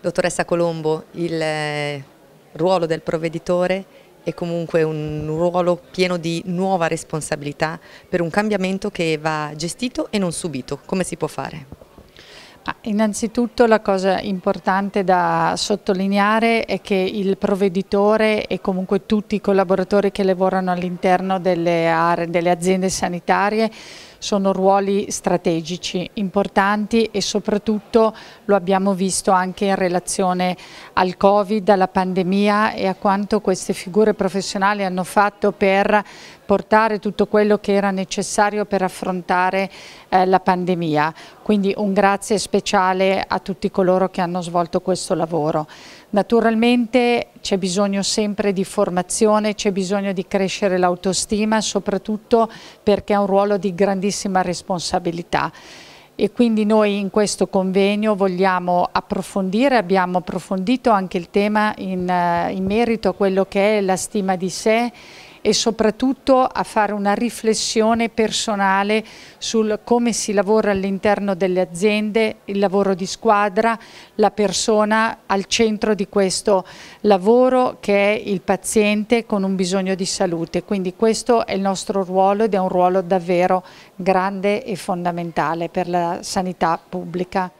dottoressa Colombo, il eh, ruolo del provveditore è comunque un ruolo pieno di nuova responsabilità per un cambiamento che va gestito e non subito. Come si può fare? Innanzitutto la cosa importante da sottolineare è che il provveditore e comunque tutti i collaboratori che lavorano all'interno delle, delle aziende sanitarie sono ruoli strategici importanti e soprattutto lo abbiamo visto anche in relazione al Covid, alla pandemia e a quanto queste figure professionali hanno fatto per portare tutto quello che era necessario per affrontare eh, la pandemia. Quindi un grazie speciale a tutti coloro che hanno svolto questo lavoro. Naturalmente c'è bisogno sempre di formazione, c'è bisogno di crescere l'autostima, soprattutto perché ha un ruolo di grandissima responsabilità e quindi noi in questo convegno vogliamo approfondire, abbiamo approfondito anche il tema in, eh, in merito a quello che è la stima di sé e soprattutto a fare una riflessione personale sul come si lavora all'interno delle aziende, il lavoro di squadra, la persona al centro di questo lavoro che è il paziente con un bisogno di salute. Quindi questo è il nostro ruolo ed è un ruolo davvero grande e fondamentale per la sanità pubblica.